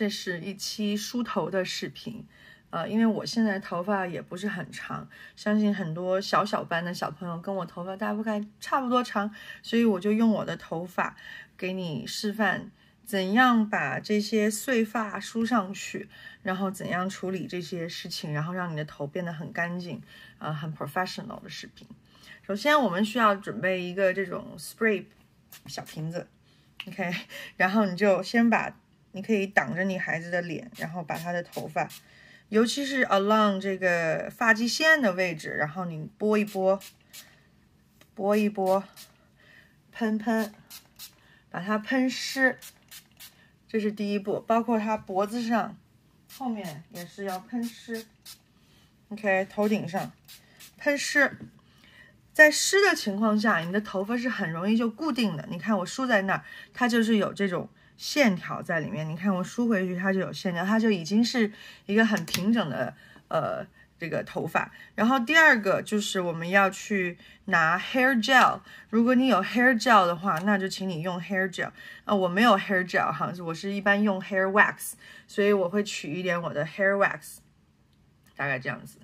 这是一期梳头的视频，呃，因为我现在头发也不是很长，相信很多小小班的小朋友跟我头发大概差不多长，所以我就用我的头发给你示范怎样把这些碎发梳上去，然后怎样处理这些事情，然后让你的头变得很干净，呃，很 professional 的视频。首先我们需要准备一个这种 spray 小瓶子，OK，然后你就先把。你可以挡着你孩子的脸，然后把他的头发，尤其是 along 这个发际线的位置，然后你拨一拨，拨一拨，喷喷，把它喷湿，这是第一步。包括他脖子上，后面也是要喷湿。OK，头顶上喷湿，在湿的情况下，你的头发是很容易就固定的。你看我梳在那儿，它就是有这种。线条在里面，你看我梳回去，它就有线条，它就已经是一个很平整的呃这个头发。然后第二个就是我们要去拿 hair gel，如果你有 hair gel 的话，那就请你用 hair gel。啊，我没有 hair gel 哈，我是一般用 hair wax，所以我会取一点我的 hair wax，大概这样子。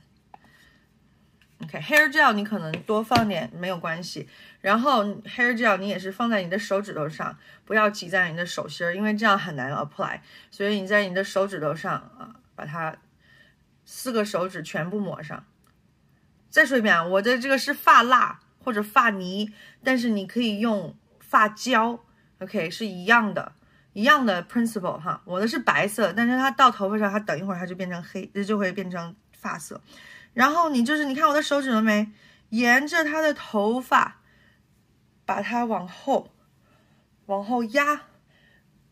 OK hair gel，你可能多放点没有关系。然后 hair gel 你也是放在你的手指头上，不要挤在你的手心儿，因为这样很难 apply。所以你在你的手指头上啊，把它四个手指全部抹上。再说一遍啊，我的这个是发蜡或者发泥，但是你可以用发胶，OK 是一样的，一样的 principle 哈。我的是白色，但是它到头发上，它等一会儿它就变成黑，这就会变成发色。然后你就是，你看我的手指了没？沿着它的头发，把它往后，往后压。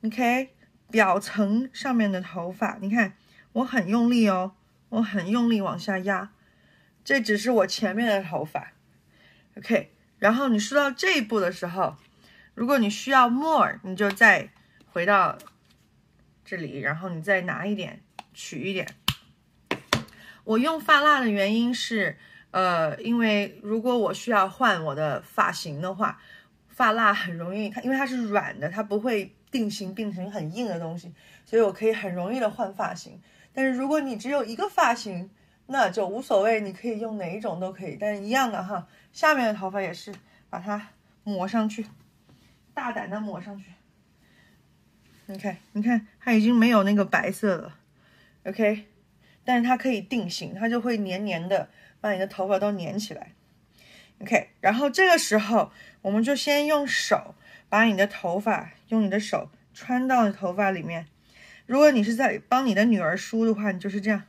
OK，表层上面的头发，你看，我很用力哦，我很用力往下压。这只是我前面的头发。OK，然后你梳到这一步的时候，如果你需要 more，你就再回到这里，然后你再拿一点，取一点。我用发蜡的原因是，呃，因为如果我需要换我的发型的话，发蜡很容易，它因为它是软的，它不会定型定成很硬的东西，所以我可以很容易的换发型。但是如果你只有一个发型，那就无所谓，你可以用哪一种都可以。但是一样的哈，下面的头发也是把它抹上去，大胆的抹上去。你看，你看，它已经没有那个白色了。OK。但是它可以定型，它就会黏黏的把你的头发都粘起来。OK，然后这个时候我们就先用手把你的头发，用你的手穿到头发里面。如果你是在帮你的女儿梳的话，你就是这样，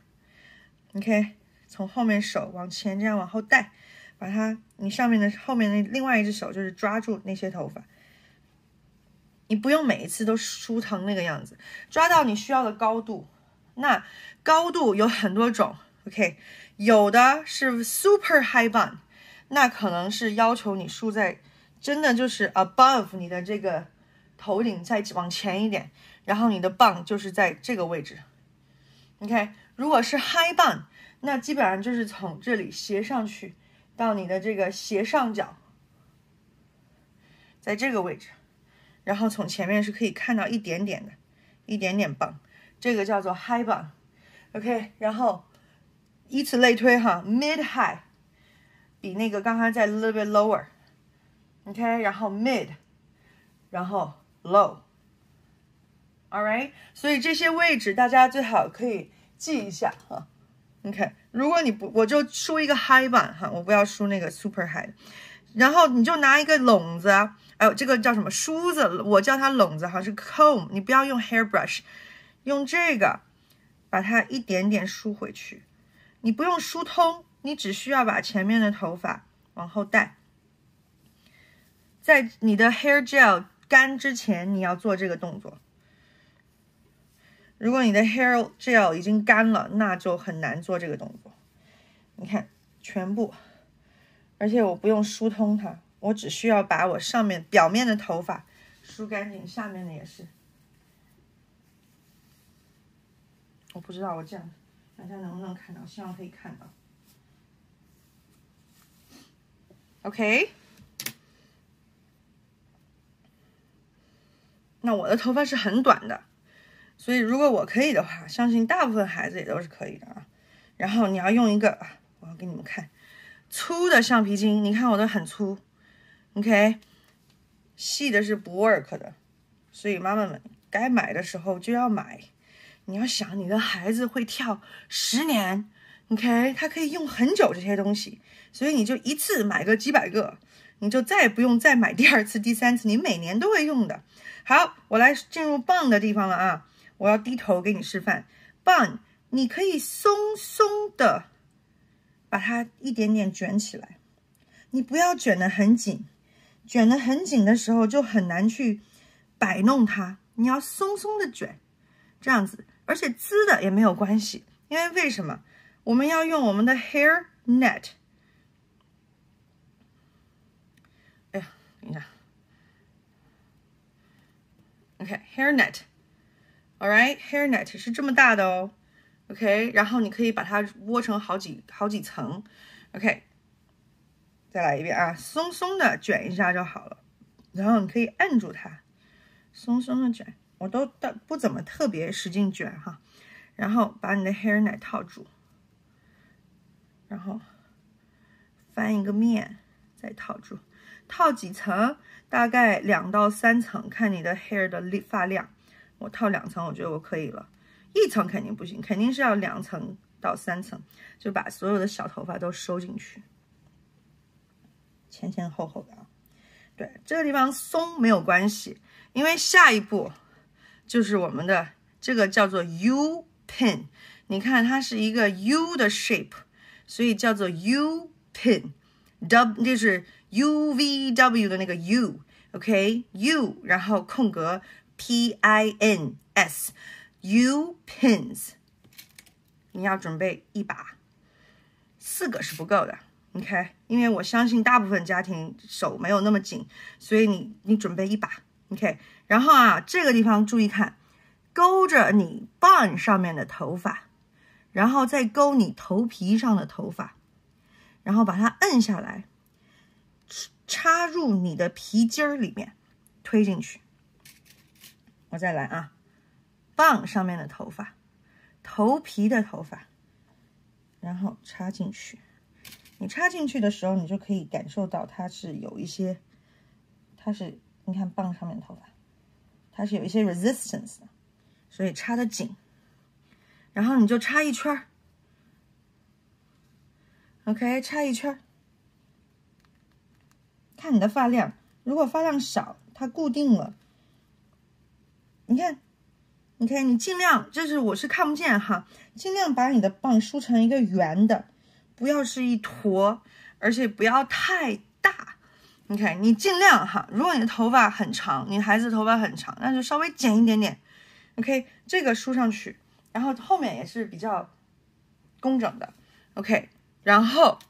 你 k 从后面手往前这样往后带，把它，你上面的后面那另外一只手就是抓住那些头发。你不用每一次都梳成那个样子，抓到你需要的高度。那高度有很多种，OK，有的是 Super High bun，那可能是要求你竖在，真的就是 Above 你的这个头顶再往前一点，然后你的棒就是在这个位置，OK，如果是 High bun，那基本上就是从这里斜上去，到你的这个斜上角，在这个位置，然后从前面是可以看到一点点的，一点点棒。这个叫做 high b a OK，然后以此类推哈，mid high，比那个刚刚在 little bit lower，OK，然后 mid，然后 low，all right，所以这些位置大家最好可以记一下哈，OK，如果你不，我就输一个 high b a 哈，我不要输那个 super high，然后你就拿一个笼子，哎这个叫什么梳子，我叫它笼子哈，是 comb，你不要用 hair brush。用这个，把它一点点梳回去。你不用疏通，你只需要把前面的头发往后带。在你的 hair gel 干之前，你要做这个动作。如果你的 hair gel 已经干了，那就很难做这个动作。你看，全部。而且我不用疏通它，我只需要把我上面表面的头发梳干净，下面的也是。我不知道我这样大家能不能看到，希望可以看到。OK，那我的头发是很短的，所以如果我可以的话，相信大部分孩子也都是可以的啊。然后你要用一个啊，我要给你们看粗的橡皮筋，你看我的很粗。OK，细的是不 work 的，所以妈妈们该买的时候就要买。你要想你的孩子会跳十年，OK，他可以用很久这些东西，所以你就一次买个几百个，你就再也不用再买第二次、第三次，你每年都会用的。好，我来进入棒的地方了啊，我要低头给你示范棒，你可以松松的把它一点点卷起来，你不要卷得很紧，卷得很紧的时候就很难去摆弄它，你要松松的卷，这样子。而且滋的也没有关系，因为为什么我们要用我们的 hair net？哎呀，你看，你看 hair net，alright，hair net 是这么大的哦。OK，然后你可以把它窝成好几好几层。OK，再来一遍啊，松松的卷一下就好了。然后你可以按住它，松松的卷。我都不不怎么特别使劲卷哈，然后把你的 hair 奶套住，然后翻一个面再套住，套几层，大概两到三层，看你的 hair 的发量。我套两层，我觉得我可以了，一层肯定不行，肯定是要两层到三层，就把所有的小头发都收进去，前前后后的啊。对，这个地方松没有关系，因为下一步。就是我们的这个叫做 U pin，你看它是一个 U 的 shape，所以叫做 U pin。W 就是 U V W 的那个 U，OK U，然后空格 P I N S U pins。你要准备一把，四个是不够的，OK，因为我相信大部分家庭手没有那么紧，所以你你准备一把。OK，然后啊，这个地方注意看，勾着你棒上面的头发，然后再勾你头皮上的头发，然后把它摁下来，插入你的皮筋儿里面，推进去。我再来啊，棒上面的头发，头皮的头发，然后插进去。你插进去的时候，你就可以感受到它是有一些，它是。你看棒上面头发，它是有一些 resistance 的，所以插的紧。然后你就插一圈儿，OK，插一圈儿。看你的发量，如果发量少，它固定了。你看，你看，你尽量，这是我是看不见哈，尽量把你的棒梳成一个圆的，不要是一坨，而且不要太大。OK，你尽量哈。如果你的头发很长，你孩子头发很长，那就稍微剪一点点。OK，这个梳上去，然后后面也是比较工整的。OK，然后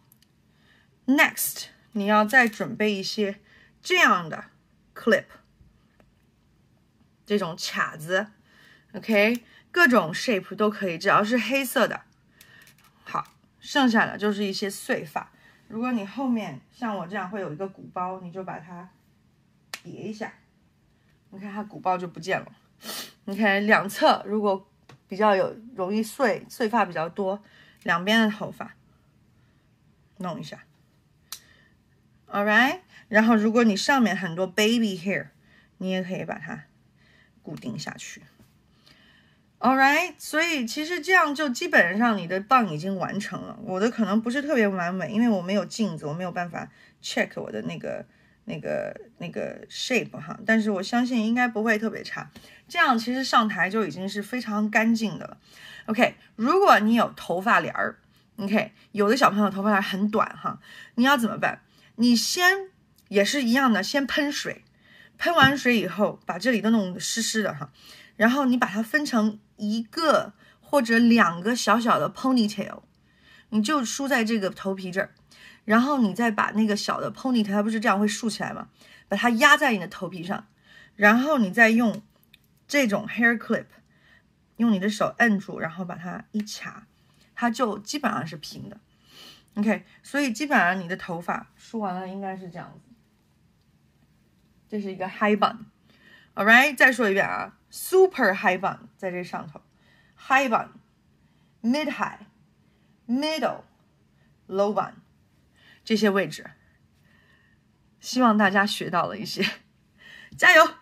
next，你要再准备一些这样的 clip，这种卡子。OK，各种 shape 都可以，只要是黑色的。好，剩下的就是一些碎发。如果你后面像我这样会有一个鼓包，你就把它别一下，你看它鼓包就不见了。你看两侧如果比较有容易碎碎发比较多，两边的头发弄一下。All right，然后如果你上面很多 baby hair，你也可以把它固定下去。All right，所以其实这样就基本上你的棒已经完成了。我的可能不是特别完美，因为我没有镜子，我没有办法 check 我的那个那个那个 shape 哈。但是我相信应该不会特别差。这样其实上台就已经是非常干净的了。OK，如果你有头发帘儿，OK，有的小朋友头发帘很短哈，你要怎么办？你先也是一样的，先喷水，喷完水以后把这里都弄湿湿的哈，然后你把它分成。一个或者两个小小的 ponytail，你就梳在这个头皮这儿，然后你再把那个小的 ponytail，它不是这样会竖起来吗？把它压在你的头皮上，然后你再用这种 hair clip，用你的手摁住，然后把它一卡，它就基本上是平的。OK，所以基本上你的头发梳完了应该是这样子，这是一个 high bun。All right，再说一遍啊。Super high 板在这上头，high 板、mid high、middle、low 板这些位置，希望大家学到了一些，加油！